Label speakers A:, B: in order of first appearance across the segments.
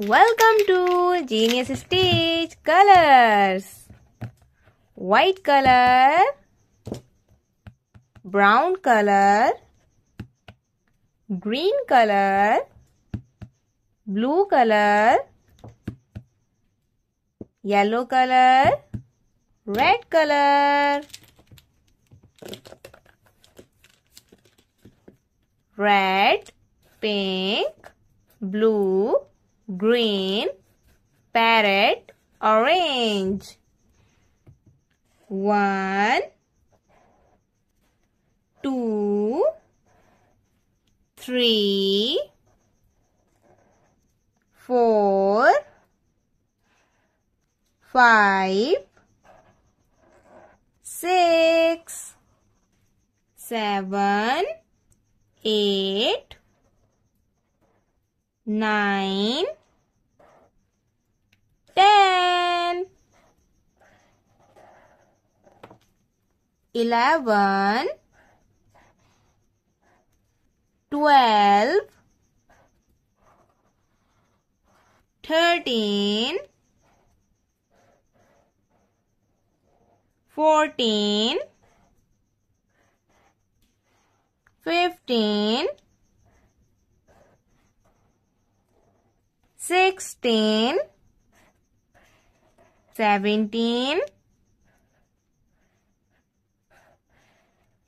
A: Welcome to Genius Stage Colors. White color, brown color, green color, blue color, yellow color, red color, red, pink, blue, green, parrot, orange. One, two, three, four, five, six, seven, eight, nine, eleven, twelve, thirteen, fourteen, fifteen, sixteen, seventeen.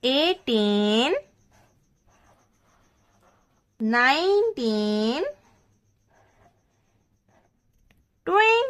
A: eighteen, nineteen, twenty.